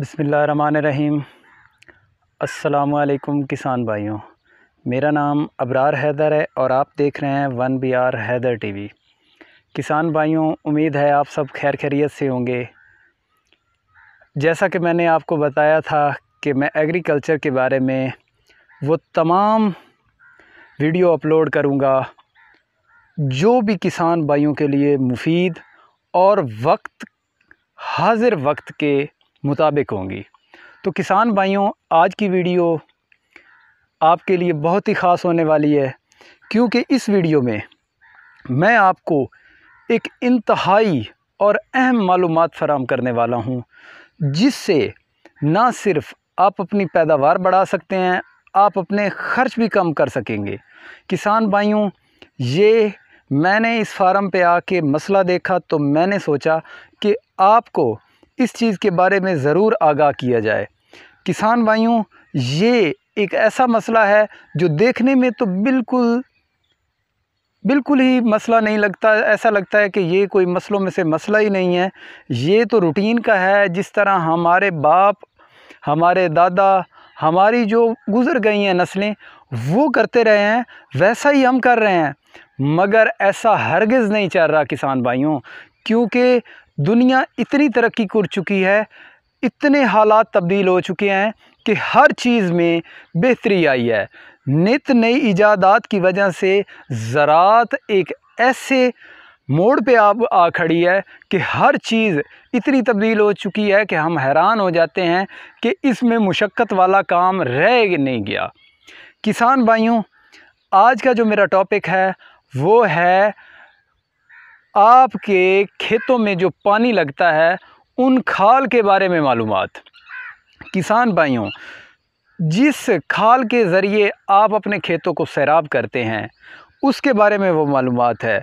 बसमीम् अलकुम किसान भाइयों मेरा नाम अबरार हैदर है और आप देख रहे हैं one B R Haider TV किसान भाइयों उम्मीद है आप सब खैर खैरियत से होंगे जैसा कि मैंने आपको बताया था कि मैं एग्रीकल्चर के बारे में वो तमाम वीडियो अपलोड करूँगा जो भी किसान भाइयों के लिए मुफीद और वक्त हाजिर वक्त के मुताबिक होंगी तो किसान भाइयों आज की वीडियो आपके लिए बहुत ही ख़ास होने वाली है क्योंकि इस वीडियो में मैं आपको एक इंतहाई और अहम मालूम फ़राम करने वाला हूँ जिससे ना सिर्फ आप अपनी पैदावार बढ़ा सकते हैं आप अपने ख़र्च भी कम कर सकेंगे किसान भाइयों ये मैंने इस फार्म पे आके मसला देखा तो मैंने सोचा कि आपको इस चीज़ के बारे में ज़रूर आगाह किया जाए किसान भाइयों ये एक ऐसा मसला है जो देखने में तो बिल्कुल बिल्कुल ही मसला नहीं लगता ऐसा लगता है कि ये कोई मसलों में से मसला ही नहीं है ये तो रूटीन का है जिस तरह हमारे बाप हमारे दादा हमारी जो गुज़र गई हैं नस्लें वो करते रहे हैं वैसा ही हम कर रहे हैं मगर ऐसा हरगिज़ नहीं चल रहा किसान भाइयों क्योंकि दुनिया इतनी तरक्की कर चुकी है इतने हालात तब्दील हो चुके हैं कि हर चीज़ में बेहतरी आई है नित नई ईजादात की वजह से ज़रात एक ऐसे मोड़ पे आप आ खड़ी है कि हर चीज़ इतनी तब्दील हो चुकी है कि हम हैरान हो जाते हैं कि इसमें मुशक्क़त वाला काम रह नहीं गया किसान भाइयों आज का जो मेरा टॉपिक है वो है आपके खेतों में जो पानी लगता है उन खाल के बारे में मालूम किसान भाइयों जिस खाल के ज़रिए आप अपने खेतों को सैराब करते हैं उसके बारे में वो मालूम है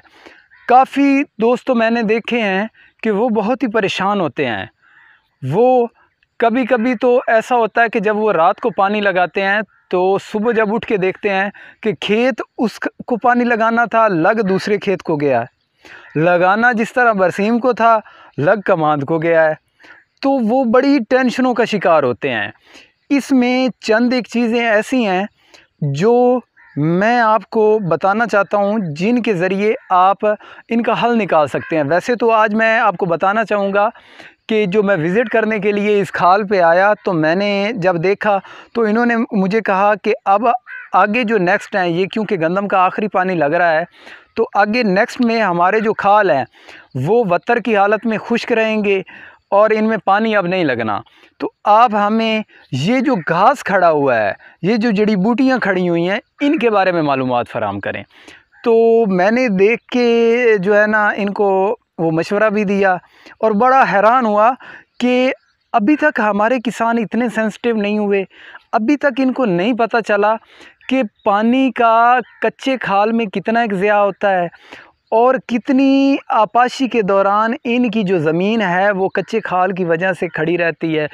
काफ़ी दोस्तों मैंने देखे हैं कि वो बहुत ही परेशान होते हैं वो कभी कभी तो ऐसा होता है कि जब वो रात को पानी लगाते हैं तो सुबह जब उठ के देखते हैं कि खेत उसको पानी लगाना था लग दूसरे खेत को गया लगाना जिस तरह बरसीम को था लग कमांड को गया है तो वो बड़ी टेंशनों का शिकार होते हैं इसमें चंद एक चीज़ें ऐसी हैं जो मैं आपको बताना चाहता हूँ जिनके ज़रिए आप इनका हल निकाल सकते हैं वैसे तो आज मैं आपको बताना चाहूँगा कि जो मैं विज़िट करने के लिए इस खाल पे आया तो मैंने जब देखा तो इन्होंने मुझे कहा कि अब आगे जो नेक्स्ट हैं ये क्योंकि गंदम का आखिरी पानी लग रहा है तो आगे नेक्स्ट में हमारे जो खाल हैं वो वतर की हालत में खुश्क रहेंगे और इनमें पानी अब नहीं लगना तो आप हमें ये जो घास खड़ा हुआ है ये जो जड़ी बूटियाँ खड़ी हुई हैं इनके बारे में मालूम फ़राम करें तो मैंने देख के जो है ना इनको वो मशवरा भी दिया और बड़ा हैरान हुआ कि अभी तक हमारे किसान इतने सेंसिटिव नहीं हुए अभी तक इनको नहीं पता चला कि पानी का कच्चे खाल में कितना एक ज़िया होता है और कितनी आपाशी के दौरान इनकी जो ज़मीन है वो कच्चे खाल की वजह से खड़ी रहती है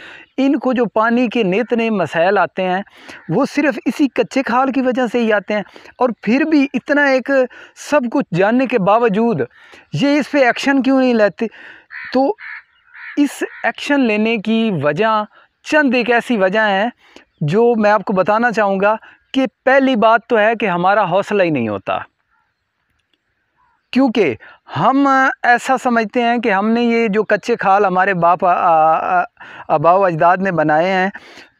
इनको जो पानी के नित नए मसाइल आते हैं वो सिर्फ़ इसी कच्चे खाल की वजह से ही आते हैं और फिर भी इतना एक सब कुछ जानने के बावजूद ये इस पर एक्शन क्यों नहीं लेते तो इस एक्शन लेने की वजह चंद एक ऐसी वजह हैं जो मैं आपको बताना चाहूँगा कि पहली बात तो है कि हमारा हौसला ही नहीं होता क्योंकि हम ऐसा समझते हैं कि हमने ये जो कच्चे खाल हमारे बाप अबाव अजदाद ने बनाए हैं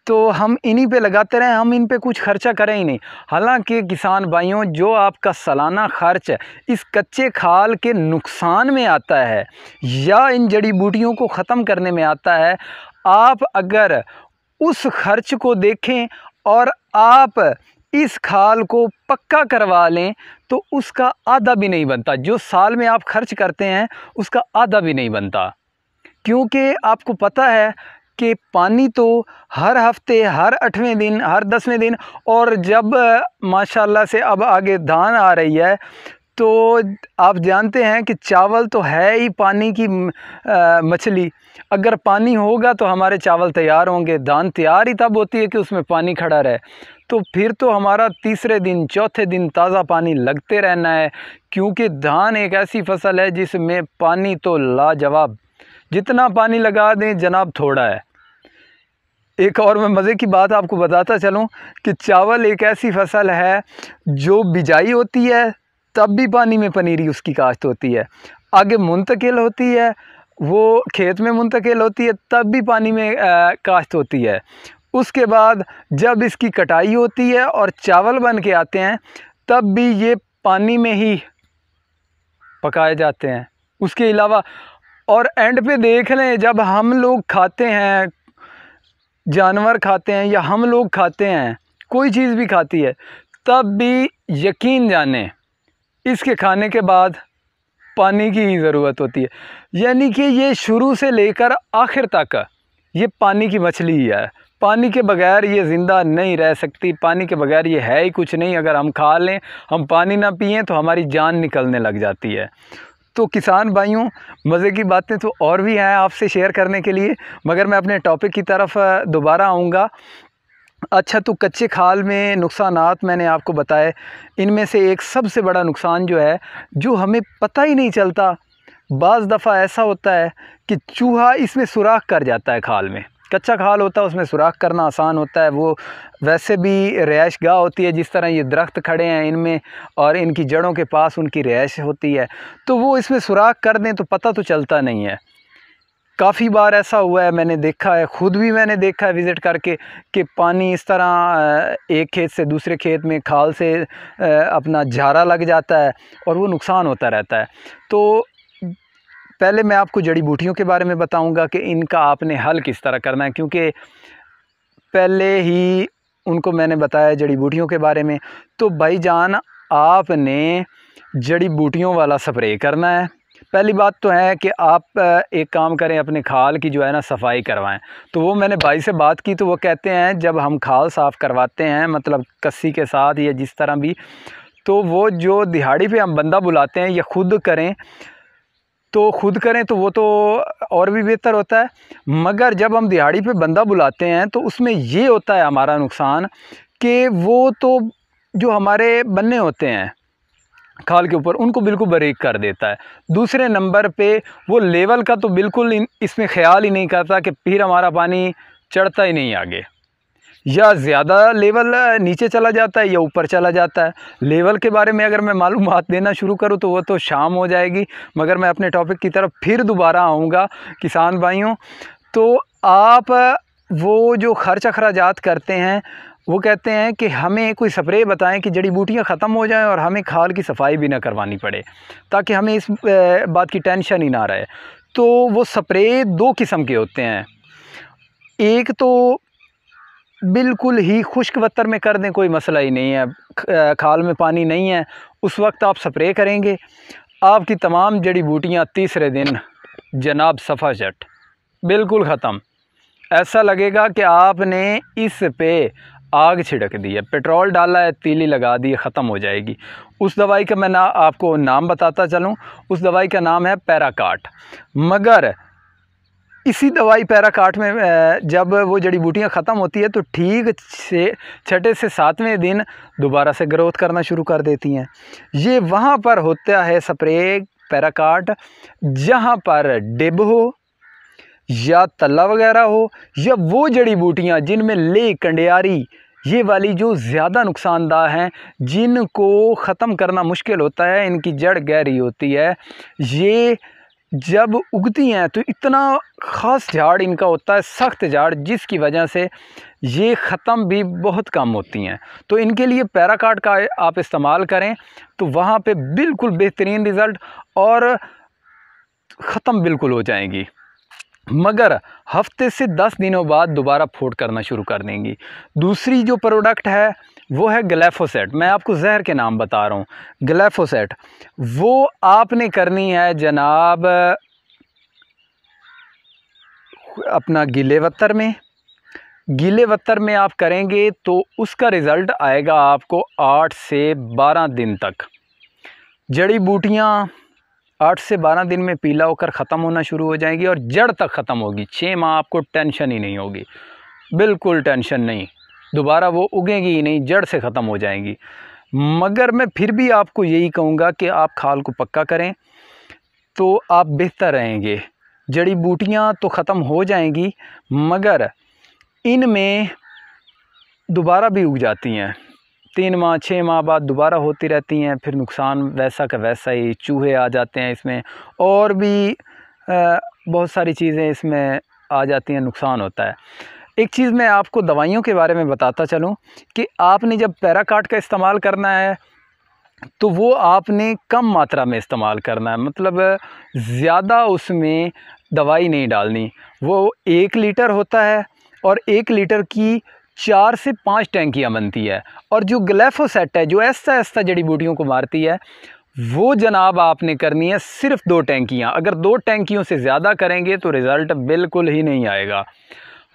तो हम इन्हीं पे लगाते रहें हम इन पे कुछ खर्चा करें ही नहीं हालांकि किसान भाइयों जो आपका सालाना खर्च इस कच्चे खाल के नुकसान में आता है या इन जड़ी बूटियों को ख़त्म करने में आता है आप अगर उस खर्च को देखें और आप इस खाल को पक्का करवा लें तो उसका आधा भी नहीं बनता जो साल में आप खर्च करते हैं उसका आधा भी नहीं बनता क्योंकि आपको पता है कि पानी तो हर हफ्ते हर आठवें दिन हर दसवें दिन और जब माशाल्लाह से अब आगे धान आ रही है तो आप जानते हैं कि चावल तो है ही पानी की मछली अगर पानी होगा तो हमारे चावल तैयार होंगे दान तैयार ही तब होती है कि उसमें पानी खड़ा रहे तो फिर तो हमारा तीसरे दिन चौथे दिन ताज़ा पानी लगते रहना है क्योंकि धान एक ऐसी फसल है जिसमें पानी तो लाजवाब जितना पानी लगा दें जनाब थोड़ा है एक और मैं मज़े की बात आपको बताता चलूं कि चावल एक ऐसी फसल है जो बिजाई होती है तब भी पानी में पनीरी उसकी काश्त होती है आगे मुंतकिल होती है वो खेत में मुंतकिल होती है तब भी पानी में काश्त होती है उसके बाद जब इसकी कटाई होती है और चावल बन के आते हैं तब भी ये पानी में ही पकाए जाते हैं उसके अलावा और एंड पे देख लें जब हम लोग खाते हैं जानवर खाते हैं या हम लोग खाते हैं कोई चीज़ भी खाती है तब भी यकीन जाने इसके खाने के बाद पानी की ही ज़रूरत होती है यानी कि ये शुरू से लेकर आखिर तक ये पानी की मछली ही है पानी के बगैर ये ज़िंदा नहीं रह सकती पानी के बगैर ये है ही कुछ नहीं अगर हम खा लें हम पानी ना पिए तो हमारी जान निकलने लग जाती है तो किसान भाइयों मज़े की बातें तो और भी हैं आपसे शेयर करने के लिए मगर मैं अपने टॉपिक की तरफ दोबारा आऊँगा अच्छा तो कच्चे खाल में नुकसान मैंने आपको बताए इनमें से एक सबसे बड़ा नुकसान जो है जो हमें पता ही नहीं चलता बज़ दफ़ा ऐसा होता है कि चूहा इसमें सुराख कर जाता है खाल में कच्चा खाल होता है उसमें सुराख करना आसान होता है वो वैसे भी रहायश गाह होती है जिस तरह ये दरख्त खड़े हैं इनमें और इनकी जड़ों के पास उनकी रहायश होती है तो वो इसमें सुराख कर दें तो पता तो चलता नहीं है काफ़ी बार ऐसा हुआ है मैंने देखा है ख़ुद भी मैंने देखा है विज़िट करके कि पानी इस तरह एक खेत से दूसरे खेत में खाल से अपना झारा लग जाता है और वो नुकसान होता रहता है तो पहले मैं आपको जड़ी बूटियों के बारे में बताऊंगा कि इनका आपने हल किस तरह करना है क्योंकि पहले ही उनको मैंने बताया जड़ी बूटियों के बारे में तो भाई आपने जड़ी बूटियों वाला स्प्रे करना है पहली बात तो है कि आप एक काम करें अपने खाल की जो है ना सफाई करवाएं तो वो मैंने भाई से बात की तो वो कहते हैं जब हम खाल साफ़ करवाते हैं मतलब कस्सी के साथ या जिस तरह भी तो वो जो दिहाड़ी पे हम बंदा बुलाते हैं या खुद करें तो खुद करें तो वो तो और भी बेहतर होता है मगर जब हम दिहाड़ी पे बंदा बुलाते हैं तो उसमें ये होता है हमारा नुकसान कि वो तो जो हमारे बनने होते हैं खाल के ऊपर उनको बिल्कुल बरीक कर देता है दूसरे नंबर पे वो लेवल का तो बिल्कुल इसमें ख्याल ही नहीं करता कि फिर हमारा पानी चढ़ता ही नहीं आगे या ज़्यादा लेवल नीचे चला जाता है या ऊपर चला जाता है लेवल के बारे में अगर मैं मालूम देना शुरू करूँ तो वह तो शाम हो जाएगी मगर मैं अपने टॉपिक की तरफ फिर दोबारा आऊँगा किसान भाइयों तो आप वो जो खर्च अखराज करते हैं वो कहते हैं कि हमें कोई स्प्रे बताएं कि जड़ी बूटियां ख़त्म हो जाएं और हमें खाल की सफाई भी ना करवानी पड़े ताकि हमें इस बात की टेंशन ही ना रहे तो वो स्प्रे दो किस्म के होते हैं एक तो बिल्कुल ही खुश्क बत्तर में कर दें कोई मसला ही नहीं है खाल में पानी नहीं है उस वक्त आप स्प्रे करेंगे आपकी तमाम जड़ी बूटियाँ तीसरे दिन जनाब सफ़ा जट बिल्कुल ख़त्म ऐसा लगेगा कि आपने इस पे आग छिड़क दी है पेट्रोल डाला है तीली लगा दी है ख़त्म हो जाएगी उस दवाई का मैं ना आपको नाम बताता चलूँ उस दवाई का नाम है पैराकाट मगर इसी दवाई पैराकाट में जब वो जड़ी बूटियाँ ख़त्म होती है तो ठीक से छठे से सातवें दिन दोबारा से ग्रोथ करना शुरू कर देती हैं ये वहाँ पर होता है स्प्रे पैराकाट जहाँ पर डिब हो या तला वगैरह हो या वो जड़ी बूटियाँ जिनमें ले कंडियारी ये वाली जो ज़्यादा नुकसानदह हैं जिनको ख़त्म करना मुश्किल होता है इनकी जड़ गहरी होती है ये जब उगती हैं तो इतना ख़ास झाड़ इनका होता है सख्त झाड़ जिसकी वजह से ये ख़त्म भी बहुत कम होती हैं तो इनके लिए पैराकाट का आप इस्तेमाल करें तो वहाँ पे बिल्कुल बेहतरीन रिज़ल्ट और ख़त्म बिल्कुल हो जाएंगी मगर हफ्ते से दस दिनों बाद दोबारा फोट करना शुरू कर देंगी दूसरी जो प्रोडक्ट है वो है ग्लैफोसेट मैं आपको जहर के नाम बता रहा हूँ ग्लैफोसेट वो आपने करनी है जनाब अपना गीले वत्तर में गीले वत्तर में आप करेंगे तो उसका रिज़ल्ट आएगा आपको आठ से बारह दिन तक जड़ी बूटियाँ आठ से बारह दिन में पीला होकर ख़त्म होना शुरू हो जाएगी और जड़ तक ख़त्म होगी छः माह आपको टेंशन ही नहीं होगी बिल्कुल टेंशन नहीं दोबारा वो उगेंगी ही नहीं जड़ से ख़त्म हो जाएंगी मगर मैं फिर भी आपको यही कहूँगा कि आप खाल को पक्का करें तो आप बेहतर रहेंगे जड़ी बूटियाँ तो ख़त्म हो जाएंगी मगर इन में दोबारा भी उग जाती हैं तीन माह छः माह बाद दोबारा होती रहती हैं फिर नुकसान वैसा का वैसा ही चूहे आ जाते हैं इसमें और भी बहुत सारी चीज़ें इसमें आ जाती हैं नुकसान होता है एक चीज़ मैं आपको दवाइयों के बारे में बताता चलूँ कि आपने जब पैराकाट का इस्तेमाल करना है तो वो आपने कम मात्रा में इस्तेमाल करना है मतलब ज़्यादा उसमें दवाई नहीं डालनी वो एक लीटर होता है और एक लीटर की चार से पाँच टैंकियाँ बनती है और जो ग्लेफोसेट है जो ऐसा ऐसा जड़ी बूटियों को मारती है वो जनाब आपने करनी है सिर्फ दो टैंकियाँ अगर दो टैंकियों से ज़्यादा करेंगे तो रिज़ल्ट बिल्कुल ही नहीं आएगा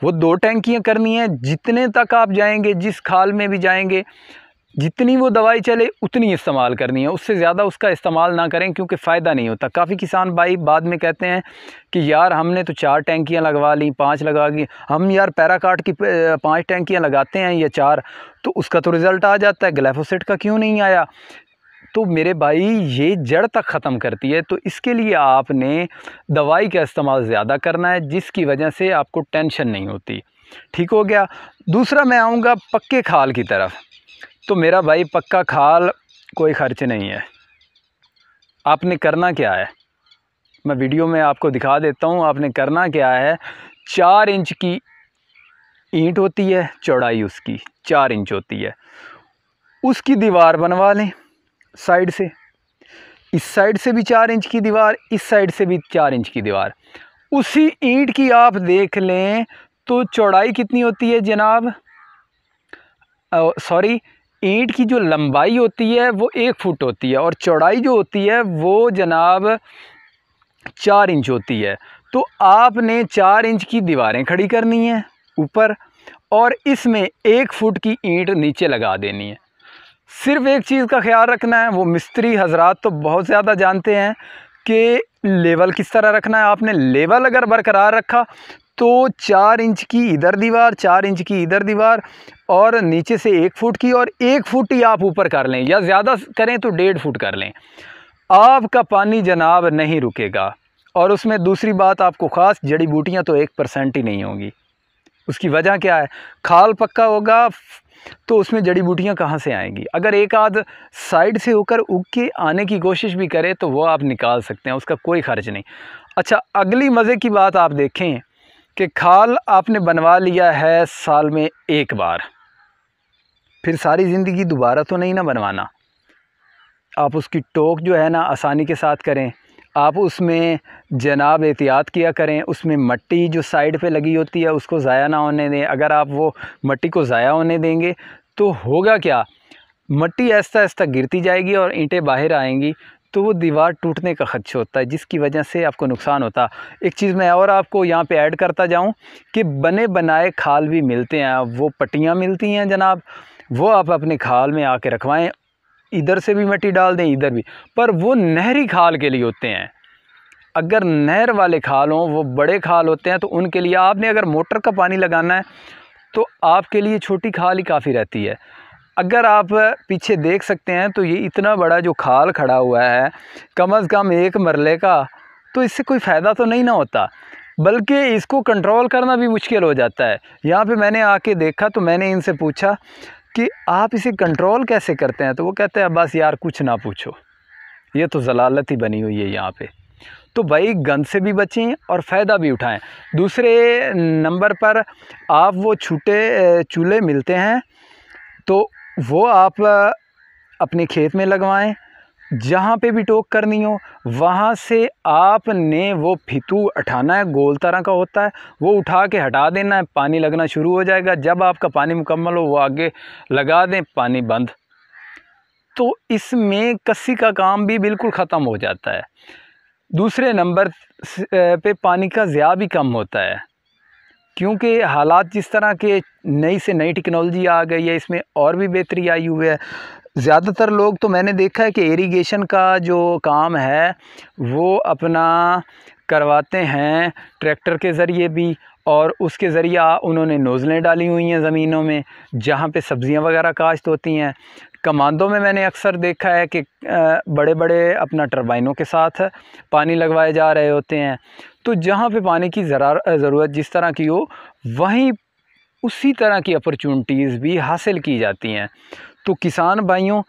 वो दो टैंकियाँ करनी है जितने तक आप जाएंगे जिस खाल में भी जाएंगे जितनी वो दवाई चले उतनी इस्तेमाल करनी है उससे ज़्यादा उसका इस्तेमाल ना करें क्योंकि फ़ायदा नहीं होता काफ़ी किसान भाई बाद में कहते हैं कि यार हमने तो चार टैंकियाँ लगवा ली पाँच लगा ली हम यार पैराकाट की पाँच टैंकियाँ लगाते हैं या चार तो उसका तो रिज़ल्ट आ जाता है ग्लैफोसेट का क्यों नहीं आया तो मेरे भाई ये जड़ तक ख़त्म करती है तो इसके लिए आपने दवाई का इस्तेमाल ज़्यादा करना है जिसकी वजह से आपको टेंशन नहीं होती ठीक हो गया दूसरा मैं आऊँगा पक्के खाल की तरफ तो मेरा भाई पक्का खाल कोई खर्च नहीं है आपने करना क्या है मैं वीडियो में आपको दिखा देता हूँ आपने करना क्या है चार इंच की ईंट होती है चौड़ाई उसकी चार इंच होती है उसकी दीवार बनवा लें साइड से इस साइड से भी चार इंच की दीवार इस साइड से भी चार इंच की दीवार उसी ईंट की आप देख लें तो चौड़ाई कितनी होती है जनाब सॉरी ईंट की जो लंबाई होती है वो एक फ़ुट होती है और चौड़ाई जो होती है वो जनाब चार इंच होती है तो आपने चार इंच की दीवारें खड़ी करनी है ऊपर और इसमें एक फ़ुट की ईंट नीचे लगा देनी है सिर्फ़ एक चीज़ का ख्याल रखना है वो मिस्त्री हजरात तो बहुत ज़्यादा जानते हैं कि लेवल किस तरह रखना है आपने लेवल अगर बरकरार रखा तो चार इंच की इधर दीवार चार इंच की इधर दीवार और नीचे से एक फुट की और एक फुट ही आप ऊपर कर लें या ज़्यादा करें तो डेढ़ फुट कर लें आपका पानी जनाब नहीं रुकेगा और उसमें दूसरी बात आपको ख़ास जड़ी बूटियाँ तो एक परसेंट ही नहीं होंगी उसकी वजह क्या है खाल पक्का होगा तो उसमें जड़ी बूटियाँ कहाँ से आएंगी अगर एक आध साइड से होकर उग के आने की कोशिश भी करें तो वह आप निकाल सकते हैं उसका कोई खर्च नहीं अच्छा अगली मज़े की बात आप देखें कि खाल आपने बनवा लिया है साल में एक बार फिर सारी ज़िंदगी दोबारा तो नहीं ना बनवाना आप उसकी टोक जो है ना आसानी के साथ करें आप उसमें जनाब एहतियात किया करें उसमें मट्टी जो साइड पे लगी होती है उसको ज़ाया ना होने दें अगर आप वो मट्टी को ज़ाया होने देंगे तो होगा क्या मट्टी ऐसा ऐसा गिरती जाएगी और ईंटें बाहर आएंगी तो वो दीवार टूटने का खदशा होता है जिसकी वजह से आपको नुकसान होता एक चीज़ मैं और आपको यहाँ पे ऐड करता जाऊँ कि बने बनाए खाल भी मिलते हैं वो पट्टियाँ मिलती हैं जनाब वो आप अपने खाल में आके रखवाएँ इधर से भी मिट्टी डाल दें इधर भी पर वो नहरी खाल के लिए होते हैं अगर नहर वाले खाल हों वो बड़े खाल होते हैं तो उनके लिए आपने अगर मोटर का पानी लगाना है तो आपके लिए छोटी खाल ही काफ़ी रहती है अगर आप पीछे देख सकते हैं तो ये इतना बड़ा जो खाल खड़ा हुआ है कम अज़ कम एक मरले का तो इससे कोई फ़ायदा तो नहीं ना होता बल्कि इसको कंट्रोल करना भी मुश्किल हो जाता है यहाँ पे मैंने आके देखा तो मैंने इनसे पूछा कि आप इसे कंट्रोल कैसे करते हैं तो वो कहते हैं बस यार कुछ ना पूछो ये तो जलालत ही बनी हुई है यहाँ पे तो भाई गंद से भी बचें और फ़ायदा भी उठाएं दूसरे नंबर पर आप वो छूटे चूल्हे मिलते हैं तो वो आप अपने खेत में लगवाएं जहाँ पे भी टोक करनी हो वहाँ से आपने वो फितू उठाना है गोल तरह का होता है वो उठा के हटा देना है पानी लगना शुरू हो जाएगा जब आपका पानी मुकम्मल हो वो आगे लगा दें पानी बंद तो इसमें कस्सी का काम भी बिल्कुल ख़त्म हो जाता है दूसरे नंबर पे पानी का ज़्या भी कम होता है क्योंकि हालात जिस तरह के नई से नई टेक्नोलॉजी आ गई है इसमें और भी बेहतरी आई हुई है ज़्यादातर लोग तो मैंने देखा है कि इरीगेशन का जो काम है वो अपना करवाते हैं ट्रैक्टर के ज़रिए भी और उसके ज़रिए उन्होंने नोज़लें डाली हुई हैं ज़मीनों में जहाँ पे सब्ज़ियाँ वगैरह काश्त होती हैं कमांडो में मैंने अक्सर देखा है कि बड़े बड़े अपना टर्बाइनों के साथ पानी लगवाए जा रहे होते हैं तो जहाँ पे पानी की ज़रूरत जिस तरह की हो वहीं उसी तरह की अपॉर्चुनिटीज़ भी हासिल की जाती हैं तो किसान भाइयों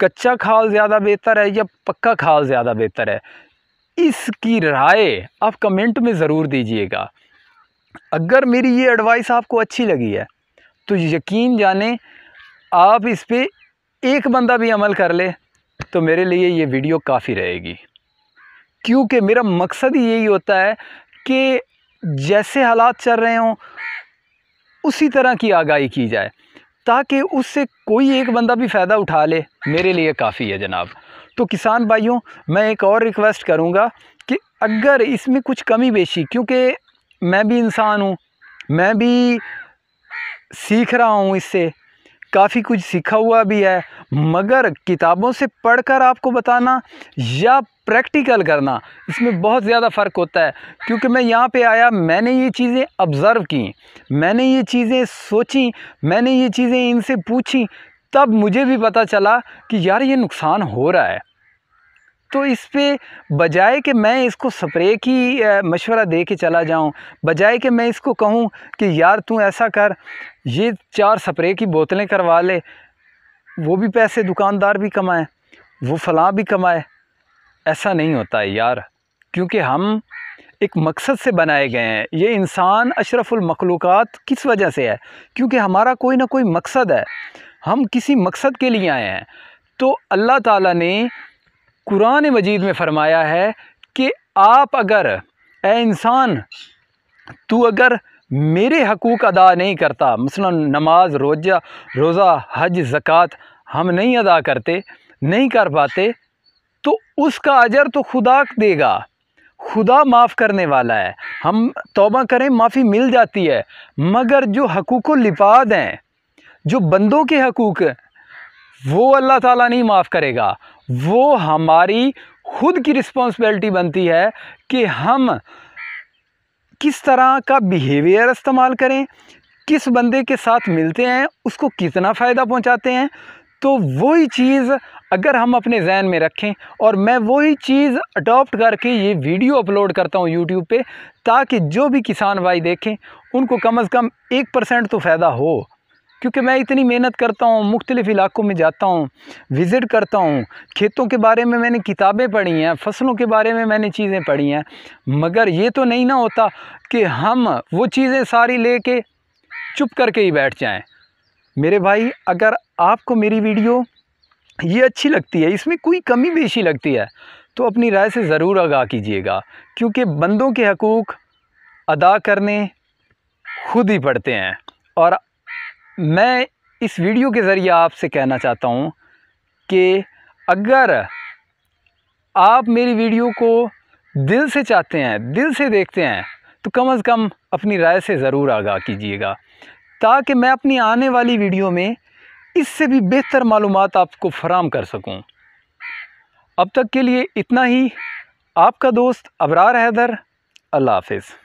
कच्चा खाल ज़्यादा बेहतर है या पक्का खाल ज़्यादा बेहतर है इसकी राय आप कमेंट में ज़रूर दीजिएगा अगर मेरी ये एडवाइस आपको अच्छी लगी है तो यकीन जाने आप इस पर एक बंदा भी अमल कर ले तो मेरे लिए ये वीडियो काफ़ी रहेगी क्योंकि मेरा मकसद ही यही होता है कि जैसे हालात चल रहे हों उसी तरह की आगाही की जाए ताकि उससे कोई एक बंदा भी फ़ायदा उठा ले मेरे लिए काफ़ी है जनाब तो किसान भाइयों मैं एक और रिक्वेस्ट करूँगा कि अगर इसमें कुछ कमी बेशी क्योंकि मैं भी इंसान हूँ मैं भी सीख रहा हूँ इससे काफ़ी कुछ सीखा हुआ भी है मगर किताबों से पढ़कर आपको बताना या प्रैक्टिकल करना इसमें बहुत ज़्यादा फ़र्क होता है क्योंकि मैं यहाँ पे आया मैंने ये चीज़ें ऑब्ज़र्व की मैंने ये चीज़ें सोची मैंने ये चीज़ें इनसे पूछी तब मुझे भी पता चला कि यार ये नुकसान हो रहा है तो इस पर बजाय कि मैं इसको स्प्रे की मशवरा दे के चला जाऊँ बजाय कि मैं इसको कहूँ कि यार तू ऐसा कर ये चार स्प्रे की बोतलें करवा ले वो भी पैसे दुकानदार भी कमाए वो फलाँ भी कमाए ऐसा नहीं होता है यार क्योंकि हम एक मकसद से बनाए गए हैं ये इंसान अशरफुलमखलूक़ात किस वजह से है क्योंकि हमारा कोई ना कोई मकसद है हम किसी मकसद के लिए आए हैं तो अल्लाह ताला ने कुरान मजीद में फ़रमाया है कि आप अगर ए इंसान तू अगर मेरे हकूक़ अदा नहीं करता मसला नमाज रोजा रोज़ा हज ज़क़़त हम नहीं अदा करते नहीं कर पाते तो उसका अजर तो खुदा देगा खुदा माफ़ करने वाला है हम तोबा करें माफ़ी मिल जाती है मगर जो हकूक़ लिपाद हैं जो बंदों के हकूक़ वो अल्लाह ताला नहीं माफ़ करेगा वो हमारी खुद की रिस्पॉन्सिबिलिटी बनती है कि हम किस तरह का बिहेवियर इस्तेमाल करें किस बंदे के साथ मिलते हैं उसको कितना फ़ायदा पहुंचाते हैं तो वही चीज़ अगर हम अपने जहन में रखें और मैं वही चीज़ अडॉप्ट करके ये वीडियो अपलोड करता हूँ यूट्यूब पे ताकि जो भी किसान भाई देखें उनको कम से कम एक परसेंट तो फ़ायदा हो क्योंकि मैं इतनी मेहनत करता हूँ मुख्तलिफ़ इलाक़ों में जाता हूँ विज़िट करता हूँ खेतों के बारे में मैंने किताबें पढ़ी हैं फसलों के बारे में मैंने चीज़ें पढ़ी हैं मगर ये तो नहीं ना होता कि हम वो चीज़ें सारी ले कर चुप करके ही बैठ जाएँ मेरे भाई अगर आपको मेरी वीडियो ये अच्छी लगती है इसमें कोई कमी बेशी लगती है तो अपनी राय से ज़रूर आगाह कीजिएगा क्योंकि बंदों के हकूक़ अदा करने खुद ही पड़ते हैं और मैं इस वीडियो के ज़रिए आपसे कहना चाहता हूँ कि अगर आप मेरी वीडियो को दिल से चाहते हैं दिल से देखते हैं तो कम अज़ कम अपनी राय से ज़रूर आगाह कीजिएगा ताकि मैं अपनी आने वाली वीडियो में इससे भी बेहतर मालूम आपको फराम कर सकूँ अब तक के लिए इतना ही आपका दोस्त अबरार हैदर अल्लाह हाफिज़